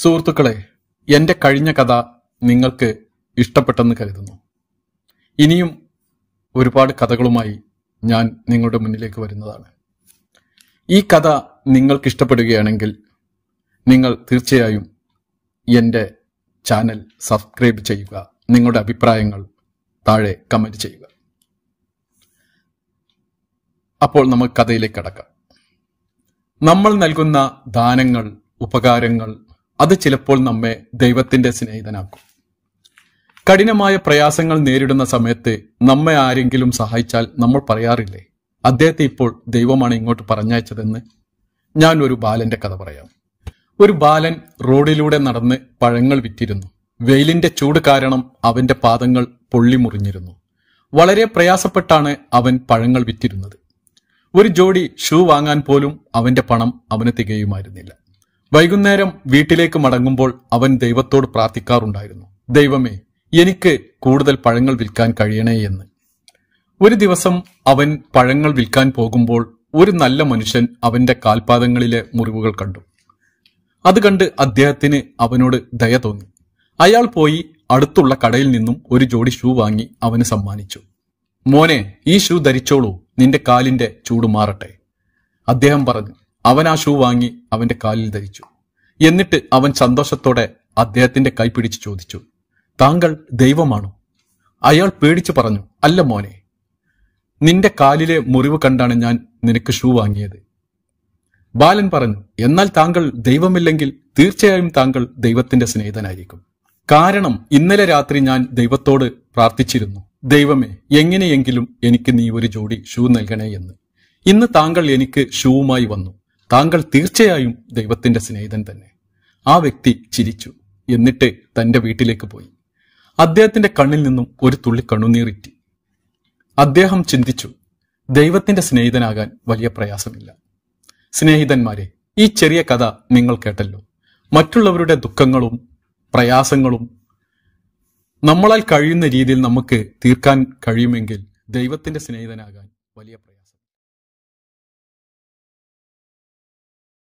സുഹൃത്തുക്കളെ എൻ്റെ കഴിഞ്ഞ കഥ നിങ്ങൾക്ക് ഇഷ്ടപ്പെട്ടെന്ന് കരുതുന്നു ഇനിയും ഒരുപാട് കഥകളുമായി ഞാൻ നിങ്ങളുടെ മുന്നിലേക്ക് വരുന്നതാണ് ഈ കഥ നിങ്ങൾക്ക് ഇഷ്ടപ്പെടുകയാണെങ്കിൽ നിങ്ങൾ തീർച്ചയായും എൻ്റെ ചാനൽ സബ്സ്ക്രൈബ് ചെയ്യുക നിങ്ങളുടെ അഭിപ്രായങ്ങൾ താഴെ കമൻറ്റ് ചെയ്യുക അപ്പോൾ നമുക്ക് കഥയിലേക്ക് കടക്കാം നമ്മൾ നൽകുന്ന ദാനങ്ങൾ ഉപകാരങ്ങൾ അത് ചിലപ്പോൾ നമ്മെ ദൈവത്തിന്റെ സ്നേഹിതനാക്കും കഠിനമായ പ്രയാസങ്ങൾ നേരിടുന്ന സമയത്ത് നമ്മെ ആരെങ്കിലും സഹായിച്ചാൽ നമ്മൾ പറയാറില്ലേ അദ്ദേഹത്തെ ഇപ്പോൾ ദൈവമാണ് ഇങ്ങോട്ട് പറഞ്ഞയച്ചതെന്ന് ഞാൻ ഒരു ബാലന്റെ കഥ പറയാം ഒരു ബാലൻ റോഡിലൂടെ നടന്ന് പഴങ്ങൾ വിറ്റിരുന്നു വെയിലിന്റെ ചൂട് കാരണം അവന്റെ പാദങ്ങൾ പൊള്ളി മുറിഞ്ഞിരുന്നു വളരെ പ്രയാസപ്പെട്ടാണ് അവൻ പഴങ്ങൾ വിറ്റിരുന്നത് ഒരു ജോഡി ഷൂ വാങ്ങാൻ പോലും അവന്റെ പണം അവന് തികയുമായിരുന്നില്ല വൈകുന്നേരം വീട്ടിലേക്ക് മടങ്ങുമ്പോൾ അവൻ ദൈവത്തോട് പ്രാർത്ഥിക്കാറുണ്ടായിരുന്നു ദൈവമേ എനിക്ക് കൂടുതൽ പഴങ്ങൾ വിൽക്കാൻ കഴിയണേ എന്ന് ഒരു ദിവസം അവൻ പഴങ്ങൾ വിൽക്കാൻ പോകുമ്പോൾ ഒരു നല്ല മനുഷ്യൻ അവന്റെ കാൽപാദങ്ങളിലെ മുറിവുകൾ കണ്ടു അത് കണ്ട് അദ്ദേഹത്തിന് അവനോട് ദയ തോന്നി അയാൾ പോയി അടുത്തുള്ള കടയിൽ നിന്നും ഒരു ജോഡി ഷൂ വാങ്ങി അവന് സമ്മാനിച്ചു മോനെ ഈ ഷൂ ധരിച്ചോളൂ നിന്റെ കാലിന്റെ ചൂട് മാറട്ടെ അദ്ദേഹം പറഞ്ഞു അവൻ ആ ഷൂ വാങ്ങി അവന്റെ കാലിൽ ധരിച്ചു എന്നിട്ട് അവൻ സന്തോഷത്തോടെ അദ്ദേഹത്തിന്റെ കൈ പിടിച്ചു ചോദിച്ചു താങ്കൾ ദൈവമാണോ അയാൾ പേടിച്ചു പറഞ്ഞു അല്ല മോനെ നിന്റെ കാലിലെ മുറിവ് കണ്ടാണ് ഞാൻ നിനക്ക് ഷൂ വാങ്ങിയത് ബാലൻ പറഞ്ഞു എന്നാൽ താങ്കൾ ദൈവമില്ലെങ്കിൽ തീർച്ചയായും താങ്കൾ ദൈവത്തിന്റെ സ്നേഹിതനായിരിക്കും കാരണം ഇന്നലെ രാത്രി ഞാൻ ദൈവത്തോട് പ്രാർത്ഥിച്ചിരുന്നു ദൈവമേ എങ്ങനെയെങ്കിലും എനിക്ക് നീ ഒരു ജോഡി ഷൂ നൽകണേ എന്ന് ഇന്ന് താങ്കൾ എനിക്ക് ഷൂവുമായി വന്നു താങ്കൾ തീർച്ചയായും ദൈവത്തിന്റെ സ്നേഹിതൻ തന്നെ ആ വ്യക്തി ചിരിച്ചു എന്നിട്ട് തന്റെ വീട്ടിലേക്ക് പോയി അദ്ദേഹത്തിന്റെ കണ്ണിൽ നിന്നും ഒരു തുള്ളി കണ്ണുനീറിറ്റി അദ്ദേഹം ചിന്തിച്ചു ദൈവത്തിന്റെ സ്നേഹിതനാകാൻ വലിയ പ്രയാസമില്ല സ്നേഹിതന്മാരെ ഈ ചെറിയ കഥ നിങ്ങൾ കേട്ടല്ലോ മറ്റുള്ളവരുടെ ദുഃഖങ്ങളും പ്രയാസങ്ങളും നമ്മളാൽ കഴിയുന്ന രീതിയിൽ നമുക്ക് തീർക്കാൻ കഴിയുമെങ്കിൽ ദൈവത്തിന്റെ സ്നേഹിതനാകാൻ വലിയ പ്രയാസം